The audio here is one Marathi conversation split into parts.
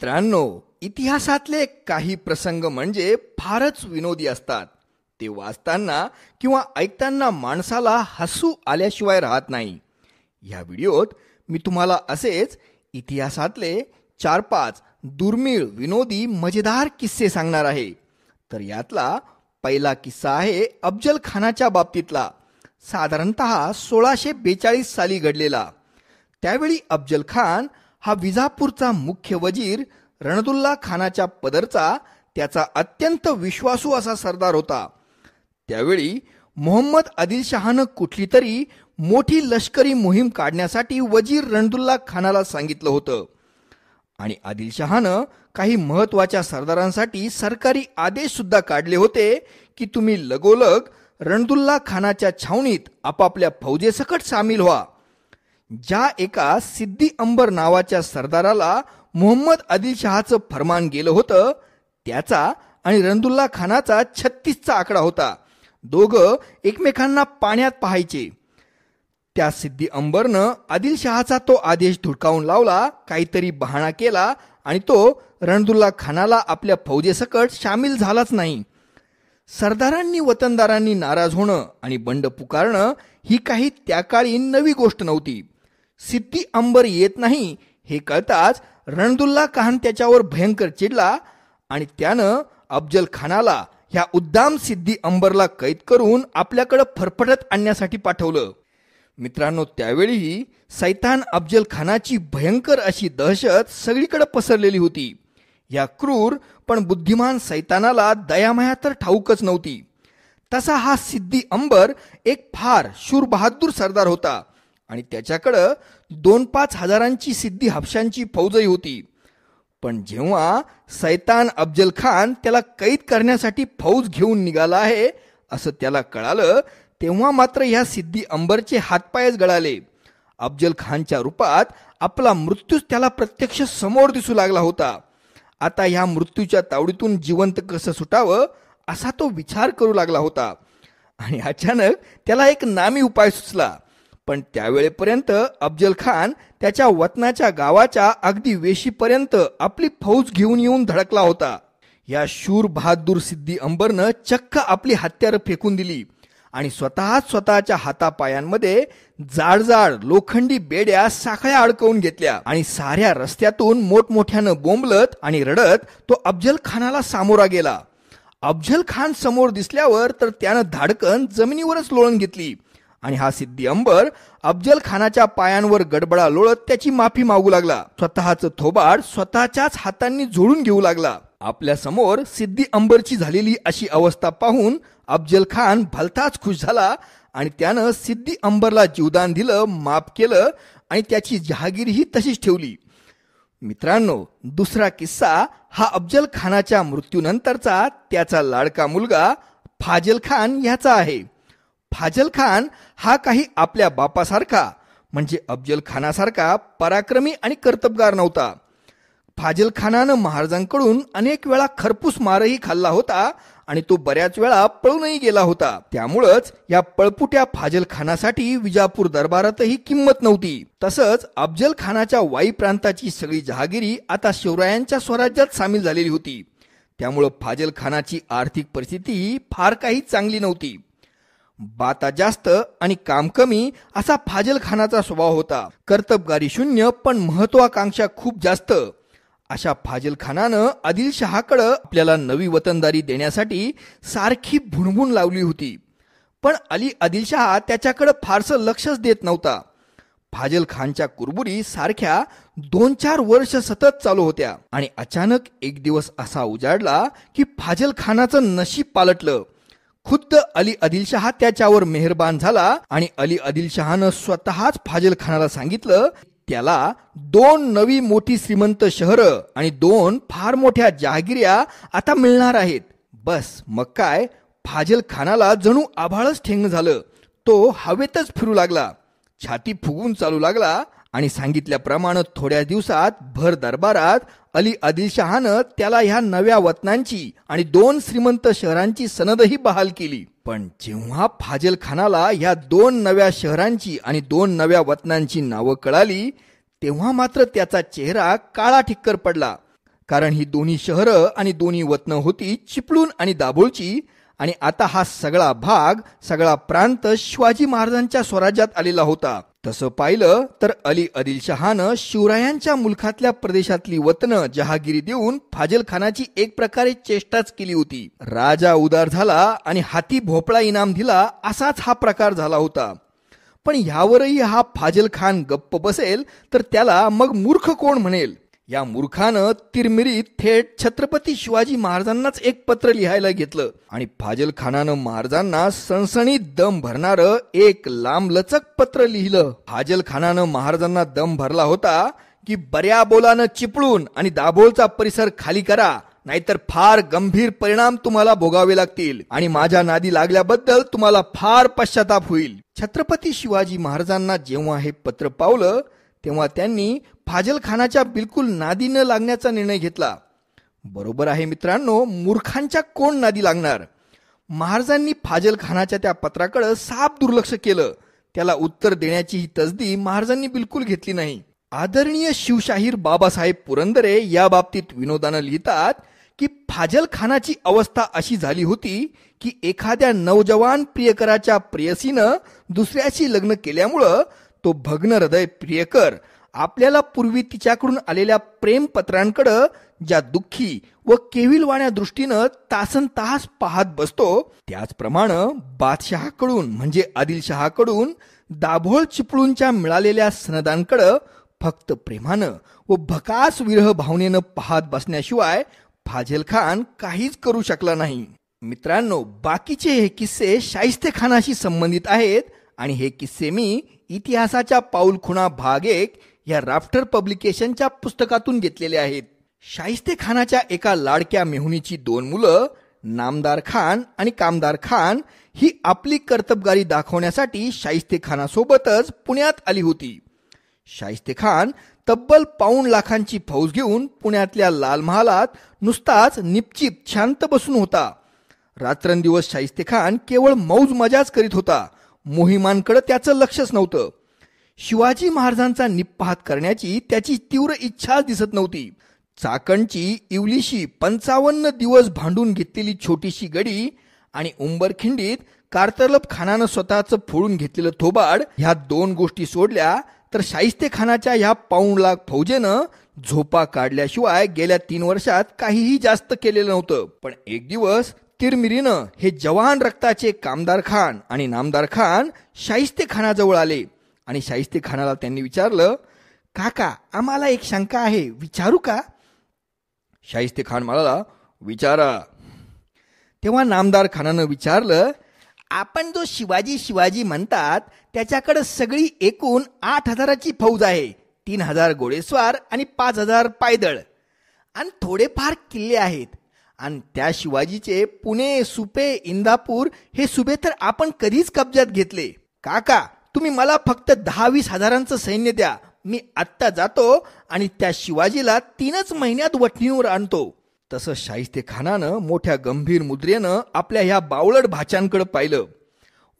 मित्रांनो इतिहासातले काही प्रसंग म्हणजे फारच विनोदी असतात ते वाचताना किंवा ऐकताना माणसाला हसू आल्याशिवाय राहत नाही या व्हिडिओत मी तुम्हाला असेच इतिहासातले चार पाच दुर्मिळ विनोदी मजेदार किस्से सांगणार आहे तर यातला पहिला किस्सा आहे अफजल खानाच्या बाबतीतला साधारणत सोळाशे बेचाळीस साली घडलेला त्यावेळी अफजल खान हा विजापूरचा मुख्य वजीर रणदुल्ला खानाच्या पदरचा त्याचा अत्यंत विश्वासू असा सरदार होता त्यावेळी मोहम्मद आदिलशहानं कुठली तरी मोठी लष्करी मोहीम काढण्यासाठी वजीर रणदुल्ला खानाला सांगितलं होतं आणि आदिलशहानं काही महत्वाच्या सरदारांसाठी सरकारी आदेश सुद्धा काढले होते की तुम्ही लगोलग रणदुल्ला खानाच्या छावणीत आपापल्या फौजेसकट सामील व्हा ज्या एका सिद्धी अंबर नावाच्या सरदाराला मोहम्मद आदिलशहाचं फरमान गेलं होतं त्याचा आणि रणदुल्ला खानाचा छत्तीसचा आकडा होता दोघं एकमेकांना पाण्यात पाहायचे त्या सिद्धी अंबरनं आदिलशहाचा तो आदेश धुडकावून लावला काहीतरी बहाणा केला आणि तो रणदुल्ला खानाला आपल्या फौजेसकट सामील झालाच नाही सरदारांनी वतनदारांनी नाराज होणं आणि बंड पुकारणं ही काही त्याकाळी नवी गोष्ट नव्हती सिद्धी अंबर येत नाही हे कळताच रणदुल्ला खान त्याच्यावर भयंकर चिडला आणि त्यानं अफजल खानाला ह्या उद्दाम सिद्धी अंबरला कैद करून आपल्याकडे फरफटत आणण्यासाठी पाठवलं मित्रांनो त्यावेळीही सैतान अफजल खानाची भयंकर अशी दहशत सगळीकडे पसरलेली होती या क्रूर पण बुद्धिमान सैतानाला दयामाया तर ठाऊकच नव्हती तसा हा सिद्धी अंबर एक फार शूर बहादूर सरदार होता आणि त्याच्याकडं दोन पाच हजारांची सिद्धी हापशांची फौजही होती पण जेव्हा सैतान अफजल खान त्याला कैद करण्यासाठी फौज घेऊन निघाला आहे असं त्याला कळालं तेव्हा मात्र ह्या सिद्धी अंबरचे हातपायच गळाले अफजल खानच्या रूपात आपला मृत्यूच त्याला प्रत्यक्ष समोर दिसू लागला होता आता ह्या मृत्यूच्या तावडीतून जिवंत कसं सुटावं असा तो विचार करू लागला होता आणि अचानक त्याला एक नामी उपाय सुचला पण त्यावेळेपर्यंत अफजल खान त्याच्या वतनाच्या गावाच्या अगदी वेशीपर्यंत आपली फौज घेऊन येऊन धडकला होता या शूर बहादूर सिद्धी अंबरनं चक्क आपली हत्यार फेकून दिली आणि स्वतः स्वतःच्या हातापायांमध्ये जाडजाड लोखंडी बेड्या साखळ्या अडकवून घेतल्या आणि साऱ्या रस्त्यातून मोठमोठ्यानं बोंबलत आणि रडत तो अफजल खानाला सामोरा गेला अफजल खान समोर दिसल्यावर तर त्यानं धाडकन जमिनीवरच लोळण घेतली आणि हा सिद्धी अंबर अफजल खानाच्या पायांवर गडबडा लोळत त्याची माफी मागू लागला स्वतःच थोबाड स्वतःच्याच हातांनी झोडून घेऊ लागला आपल्या समोर सिद्धी अंबरची झालेली अशी अवस्था पाहून अफजल खान भलताच खुश झाला आणि त्यानं सिद्धी अंबरला जीवदान दिलं माफ केलं आणि त्याची जहागिरीही तशीच ठेवली मित्रांनो दुसरा किस्सा हा अफजल खानाच्या मृत्यूनंतरचा त्याचा लाडका मुलगा फाजल खान ह्याचा आहे फाजल खान हा काही आपल्या बापासारखा म्हणजे अफजल खानासारखा पराक्रमी आणि कर्तबगार नव्हता फाजल खानानं महाराजांकडून अनेक वेळा खरपूस मारही खाल्ला होता आणि तो बऱ्याच वेळा पळूनही गेला होता त्यामुळंच या पळपुट्या फाजल खानासाठी विजापूर दरबारातही किंमत नव्हती तसंच अफजल खानाच्या वाई प्रांताची सगळी जहागिरी आता शिवरायांच्या स्वराज्यात सामील झालेली होती त्यामुळं फाजल खानाची आर्थिक परिस्थिती फार काही चांगली नव्हती बाता जास्त आणि काम कमी असा फाजलखानाचा स्वभाव होता कर्तबगारी शून्य पण महत्वाकांक्षा खूप जास्त अशा आदिल आदिलशहाकडं आपल्याला नवी वतनदारी देण्यासाठी सारखी भुणभुण लावली होती पण अली आदिलशहा त्याच्याकडं फारसं लक्षच देत नव्हता फाजल खानच्या कुरबुरी सारख्या दोन चार वर्ष सतत चालू होत्या आणि अचानक एक दिवस असा उजाडला की फाजल खानाचं नशीब पालटलं खुद्द अली आदिलशहा त्याच्यावर मेहरबान झाला आणि अली आदिलशहानं स्वतःच खानाला सांगितलं त्याला दोन नवी मोठी श्रीमंत शहर आणि दोन फार मोठ्या जहागिर्या आता मिळणार आहेत बस मग काय फाजल खानाला जणू आभाळच ठेंग झालं तो हवेतच फिरू लागला छाती फुगून चालू लागला आणि सांगितल्याप्रमाणे थोड्या दिवसात भर दरबारात अली आदिलशहानं त्याला ह्या नव्या वतनांची आणि दोन श्रीमंत शहरांची सनदही बहाल केली पण जेव्हा फाजल खानाला ह्या दोन नव्या शहरांची आणि दोन नव्या वतनांची नावं कळाली तेव्हा मात्र त्याचा चेहरा काळा ठिक्कर पडला कारण ही दोन्ही शहरं आणि दोन्ही वतनं होती चिपळूण आणि दाभोळची आणि आता हा सगळा भाग सगळा प्रांत शिवाजी महाराजांच्या स्वराज्यात आलेला होता तसं पाहिलं तर अली आदिलशहानं शिवरायांच्या मुलखातल्या प्रदेशातली वतन जहागिरी देऊन खानाची एक प्रकारे चेष्टाच केली होती राजा उदार झाला आणि हाती भोपळा इनाम दिला असाच हा प्रकार झाला होता पण यावरही हा फाजल खान गप्प बसेल तर त्याला मग मूर्ख कोण म्हणेल या मूर्खानं तिरमिरीत थेट छत्रपती शिवाजी महाराजांनाच एक पत्र लिहायला घेतलं आणि फाजल खानानं महाराजांना सणसणीत दम भरणार एक लांबलचक पत्र लिहिलं फाजल खानानं महाराजांना दम भरला होता की बऱ्या बोलानं चिपळून आणि दाभोळचा परिसर खाली करा नाहीतर फार गंभीर परिणाम तुम्हाला भोगावे लागतील आणि माझ्या नादी लागल्याबद्दल तुम्हाला फार पश्चाताप होईल छत्रपती शिवाजी महाराजांना जेव्हा हे पत्र पावलं तेव्हा त्यांनी फाजलखानाच्या बिलकुल नादी न लागण्याचा निर्णय घेतला बरोबर आहे मित्रांनो मूर्खांच्या कोण नादी लागणार महाराजांनी फाजलखानाच्या त्या पत्राकडे साप दुर्लक्ष केलं त्याला उत्तर देण्याची ही तसदी महाराजांनी बिलकुल घेतली नाही आदरणीय शिवशाहीर बाबासाहेब पुरंदरे या बाबतीत विनोदानं लिहितात की फाजलखानाची अवस्था अशी झाली होती की एखाद्या नौजवान प्रियकराच्या प्रेयसीनं दुसऱ्याशी लग्न केल्यामुळं तो भग्न हृदय प्रियकर आपल्याला पूर्वी तिच्याकडून आलेल्या प्रेमपत्रांकडं ज्या दुःखी व केविलवाण्या दृष्टीनं तासन तास पाहत बसतो त्याचप्रमाणे बादशहाकडून म्हणजे आदिलशहाकडून दाभोळ चिपळूणच्या मिळालेल्या सनदांकडं फक्त प्रेमानं व भकास विरह भावनेनं पाहत बसण्याशिवाय फाजेल खान काहीच करू शकला नाही मित्रांनो बाकीचे हे किस्से शाहिस्ते खानाशी संबंधित आहेत आणि हे किस्से मी इतिहासाच्या पाऊलखुणा भाग एक या राफ्टर पब्लिकेशनच्या पुस्तकातून घेतलेले आहेत शाहिस्ते खानाच्या एका लाडक्या मेहुणीची दोन मुलं नामदार खान आणि कामदार खान ही आपली कर्तबगारी दाखवण्यासाठी शाहिस्ते खानासोबतच पुण्यात आली होती शाहिस्ते खान तब्बल पाऊण लाखांची फौज घेऊन पुण्यातल्या लाल महालात नुसताच निपचिप शांत बसून होता रात्रंदिवस शाहिस्ते खान केवळ मौज मजाच करीत होता मोहिमांकडे त्याचं लक्षच नव्हतं शिवाजी महाराजांचा निपहात करण्याची त्याची तीव्र इच्छा दिसत नव्हती चाकणची इवलीशी 55 दिवस भांडून घेतलेली छोटीशी गडी आणि उंबरखिंडीत कार्तलब खानाने स्वतःचं फोडून घेतलेलं थोबाड ह्या दोन गोष्टी सोडल्या तर शाहिस्ते खानाच्या ह्या पाऊण लाख फौजेनं झोपा काढल्याशिवाय गेल्या तीन वर्षात काहीही जास्त केलेलं नव्हतं पण एक दिवस तिरमिरीनं हे जवान रक्ताचे कामदार खान आणि नामदार खान शाहिस्ते खानाजवळ आले आणि शाहिस्ते खानाला त्यांनी विचारलं काका आम्हाला एक शंका आहे विचारू का शाहिस्ते खान म्हणाला विचारा तेव्हा नामदार खानानं विचारलं आपण जो शिवाजी शिवाजी म्हणतात त्याच्याकडे सगळी एकूण आठ हजाराची फौज आहे तीन हजार घोडेस्वार आणि पाच हजार पायदळ आणि थोडेफार किल्ले आहेत आणि त्या शिवाजीचे पुणे सुपे इंदापूर हे सुबे तर आपण कधीच कब्जात घेतले काका तुम्ही मला फक्त दहा वीस हजारांचं सैन्य द्या मी आत्ता जातो आणि त्या शिवाजीला तीनच महिन्यात वठणीवर आणतो तसं शाहिस्ते खानानं मोठ्या गंभीर मुद्रेनं आपल्या ह्या बावळट भाच्यांकडे पाहिलं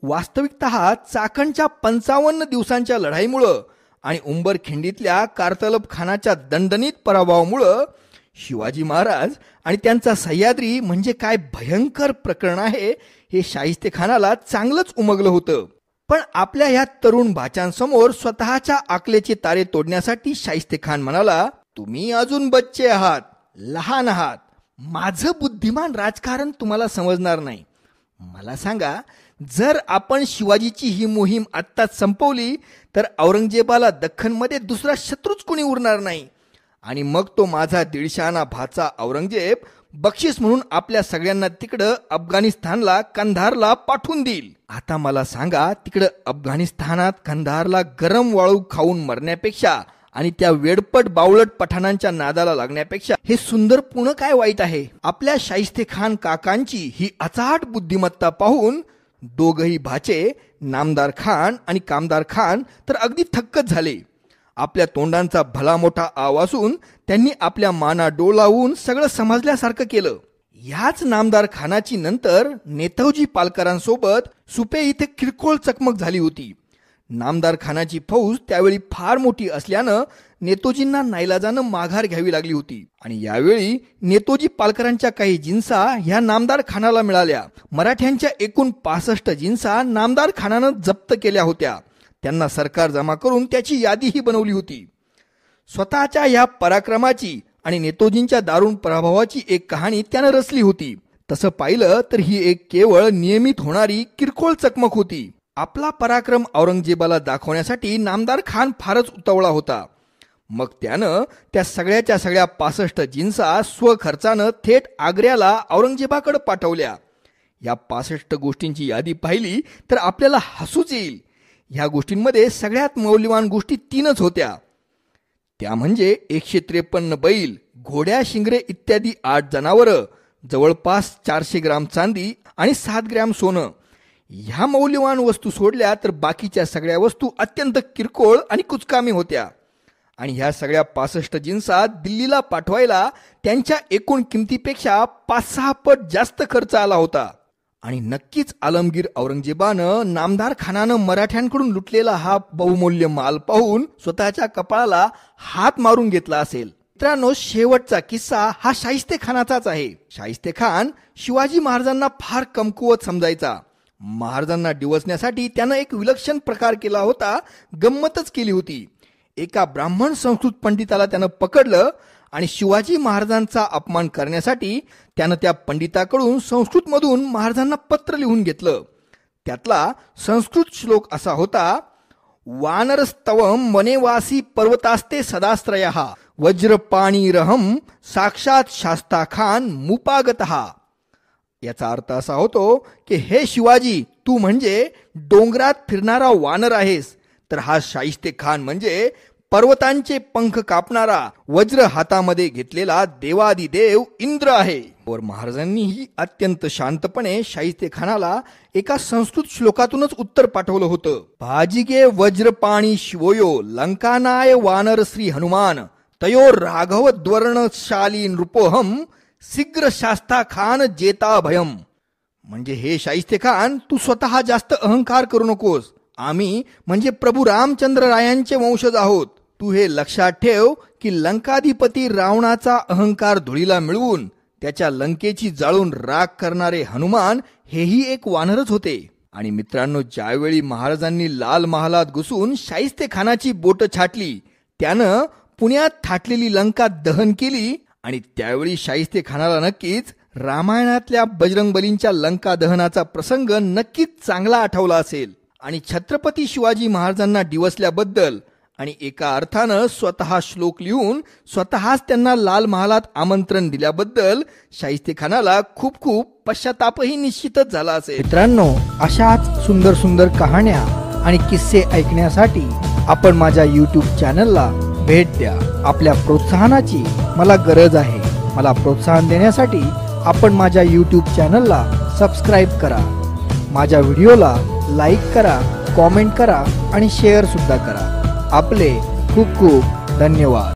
वास्तविकत चाकणच्या पंचावन्न दिवसांच्या लढाईमुळं आणि उंबरखिंडीतल्या कारतलब खानाच्या दणदणीत पराभवामुळं शिवाजी महाराज आणि त्यांचा सह्याद्री म्हणजे काय भयंकर प्रकरण आहे हे शाहिस्ते खानाला चांगलंच उमगलं होतं पण आपल्या ह्या तरुण भाच्यांसमोर स्वतःच्या आकलेचे तारे तोडण्यासाठी शाहिस्ते खान म्हणाला तुम्ही अजून बच्चे आहात लहान आहात माझं बुद्धिमान राजकारण तुम्हाला समजणार नाही मला सांगा जर आपण शिवाजीची ही मोहीम आत्ताच संपवली तर औरंगजेबाला दख्खनमध्ये दुसरा शत्रूच कोणी उरणार नाही आणि मग तो माझा दिडशाना भाचा औरंगजेब बक्षीस म्हणून आपल्या सगळ्यांना तिकडं अफगाणिस्तानला कंधारला पाठवून देईल आता मला सांगा तिकडं अफगाणिस्तानात कंधारला गरम वाळू खाऊन मरण्यापेक्षा आणि त्या वेडपट बावळट पठाणांच्या नादाला लागण्यापेक्षा हे सुंदर पूर्ण काय वाईट आहे आपल्या शाहिस्ते खान काकांची ही अचाट बुद्धिमत्ता पाहून दोघही भाचे नामदार खान आणि कामदार खान तर अगदी थक्कच झाले आपल्या तोंडांचा भला मोठा असून त्यांनी आपल्या माना डोलावून सगळं समजल्यासारखं केलं याच नामदार खानाची नंतर नेताजी पालकरांसोबत सुपे इथे किरकोळ चकमक झाली होती नामदार खानाची फौज त्यावेळी फार मोठी असल्यानं नेतोजींना नाईलाजानं माघार घ्यावी लागली होती आणि यावेळी नेतोजी पालकरांच्या काही जिन्सा ह्या नामदार खानाला मिळाल्या मराठ्यांच्या एकूण पासष्ट जिन्सा नामदार खानानं जप्त केल्या होत्या त्यांना सरकार जमा करून त्याची यादीही बनवली होती स्वतःच्या या पराक्रमाची आणि नेतोजींच्या दारुण पराभवाची एक कहाणी त्यानं रचली होती तसं पाहिलं तर ही एक केवळ नियमित होणारी किरकोळ चकमक होती आपला पराक्रम औरंगजेबाला दाखवण्यासाठी नामदार खान फारच उतावळा होता मग त्यानं त्या सगळ्याच्या सगळ्या पासष्ट जिन्सा स्वखर्चानं थेट आग्र्याला औरंगजेबाकडे पाठवल्या या पासष्ट गोष्टींची यादी पाहिली तर आपल्याला हसूच येईल ह्या गोष्टींमध्ये सगळ्यात मौल्यवान गोष्टी तीनच होत्या त्या म्हणजे एकशे त्रेपन्न बैल घोड्या शिंगरे इत्यादी आठ जनावर जवळपास चारशे ग्राम चांदी आणि सात ग्रॅम सोनं ह्या मौल्यवान वस्तू सोडल्या तर बाकीच्या सगळ्या वस्तू अत्यंत किरकोळ आणि कुचकामी होत्या आणि ह्या सगळ्या पासष्ट जिन्सा दिल्लीला पाठवायला त्यांच्या एकूण किमतीपेक्षा पाच सहा पट जास्त खर्च आला होता आणि नक्कीच आलमगीर औरंगजेबानं नामदार खानानं मराठ्यांकडून लुटलेला हा बहुमूल्य माल पाहून स्वतःच्या कपाळाला हात मारून घेतला असेल मित्रांनो शेवटचा किस्सा हा शाहिस्ते खानाचाच आहे शाहिस्ते खान शिवाजी महाराजांना फार कमकुवत समजायचा महाराजांना डिवसण्यासाठी त्यानं एक विलक्षण प्रकार केला होता गंमतच केली होती एका ब्राह्मण संस्कृत पंडिताला त्यानं पकडलं आणि शिवाजी महाराजांचा अपमान करण्यासाठी त्यानं त्या पंडिताकडून संस्कृतमधून महाराजांना पत्र लिहून घेतलं त्यातला संस्कृत श्लोक असा होता वानरस्तवम मनेवासी पर्वतास्ते वज्रपाणी वज्रपाणीरहम साक्षात शास्ता खान मुपागत याचा अर्थ असा होतो की हे शिवाजी तू म्हणजे डोंगरात फिरणारा वानर आहेस तर हा शाहिस्ते खान म्हणजे पर्वतांचे पंख कापणारा वज्र हातामध्ये घेतलेला देवादिदेव इंद्र आहे वर महाराजांनीही अत्यंत शांतपणे शाहिस्ते खानाला एका संस्कृत श्लोकातूनच उत्तर पाठवलं होतं वज्र वज्रपाणी शिवोयो लंकानाय वानर श्री हनुमान तयो राघव द्वर्णशाली नृपोहम शीघ्र शास्ता खान जेता भयम म्हणजे हे शाहिस्ते खान तू स्वतः जास्त अहंकार करू नकोस आम्ही म्हणजे प्रभू रामचंद्र रायांचे वंशज आहोत तू हे लक्षात ठेव की लंकाधिपती रावणाचा अहंकार धुळीला मिळवून त्याच्या लंकेची जाळून राग करणारे हनुमान हेही एक वानरच होते आणि मित्रांनो ज्यावेळी महाराजांनी लाल महालात घुसून शाहिस्ते खानाची बोट छाटली त्यानं पुण्यात थाटलेली लंका दहन केली आणि त्यावेळी शाहिस्ते खानाला नक्कीच रामायणातल्या बजरंग बलींच्या लंका दहनाचा प्रसंग नक्कीच चांगला आठवला असेल आणि छत्रपती शिवाजी महाराजांना दिवसल्याबद्दल आणि एका अर्थानं स्वतः श्लोक लिहून स्वतःच त्यांना लाल महालात आमंत्रण दिल्याबद्दल शाहिस्ते खानाला खूप खूप पश्चातापही निश्चितच झाला असेल मित्रांनो अशाच सुंदर सुंदर कहाण्या आणि किस्से ऐकण्यासाठी आपण माझ्या यूट्यूब चॅनलला भेट द्या आपल्या प्रोत्साहनाची मला गरज आहे मला प्रोत्साहन देण्यासाठी आपण माझ्या यूट्यूब चॅनलला सबस्क्राईब करा माझ्या व्हिडिओला लाईक करा कॉमेंट करा आणि शेअर सुद्धा करा Aple, Kuku, dan Nyewa.